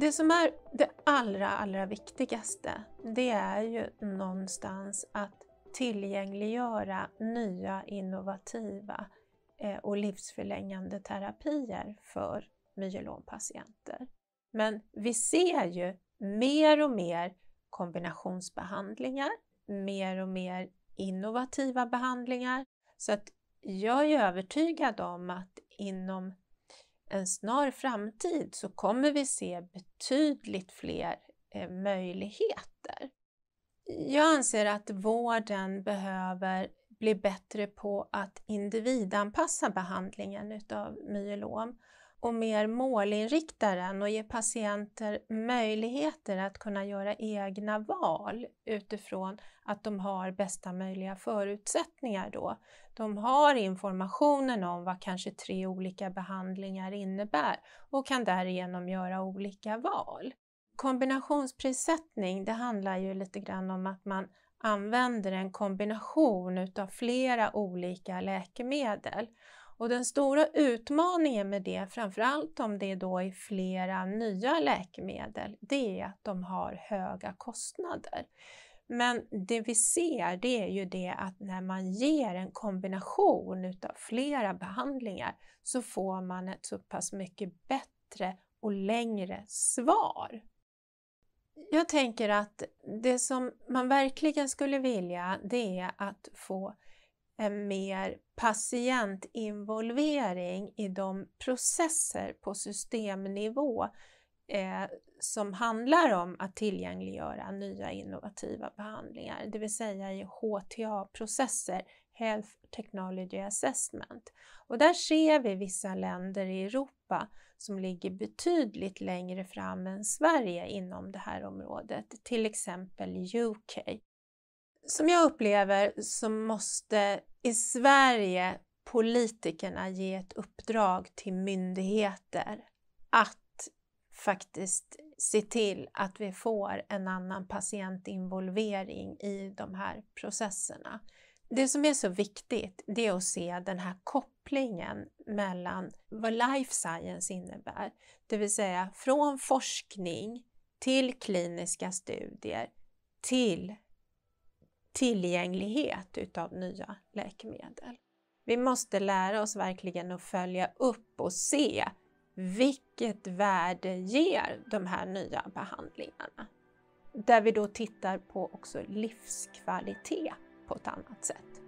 Det som är det allra, allra viktigaste, det är ju någonstans att tillgängliggöra nya innovativa eh, och livsförlängande terapier för myelompatienter. Men vi ser ju mer och mer kombinationsbehandlingar, mer och mer innovativa behandlingar. Så att jag är övertygad om att inom en snar framtid så kommer vi se betydligt fler eh, möjligheter. Jag anser att vården behöver bli bättre på att individanpassa behandlingen utav myelom och mer målinriktar den och ger patienter möjligheter att kunna göra egna val utifrån att de har bästa möjliga förutsättningar då. De har informationen om vad kanske tre olika behandlingar innebär och kan därigenom göra olika val. Kombinationsprissättning, det handlar ju lite grann om att man använder en kombination utav flera olika läkemedel och den stora utmaningen med det, framförallt om det då är flera nya läkemedel, det är att de har höga kostnader. Men det vi ser det är ju det att när man ger en kombination utav flera behandlingar så får man ett så pass mycket bättre och längre svar. Jag tänker att det som man verkligen skulle vilja det är att få en mer patientinvolvering i de processer på systemnivå eh, som handlar om att tillgängliggöra nya innovativa behandlingar, det vill säga i HTA-processer, Health Technology Assessment. Och där ser vi vissa länder i Europa som ligger betydligt längre fram än Sverige inom det här området, till exempel UK som jag upplever så måste i Sverige politikerna ge ett uppdrag till myndigheter att faktiskt se till att vi får en annan patientinvolvering i de här processerna. Det som är så viktigt det är att se den här kopplingen mellan vad life science innebär, det vill säga från forskning till kliniska studier till tillgänglighet utav nya läkemedel. Vi måste lära oss verkligen att följa upp och se vilket värde ger de här nya behandlingarna. Där vi då tittar på också livskvalitet på ett annat sätt.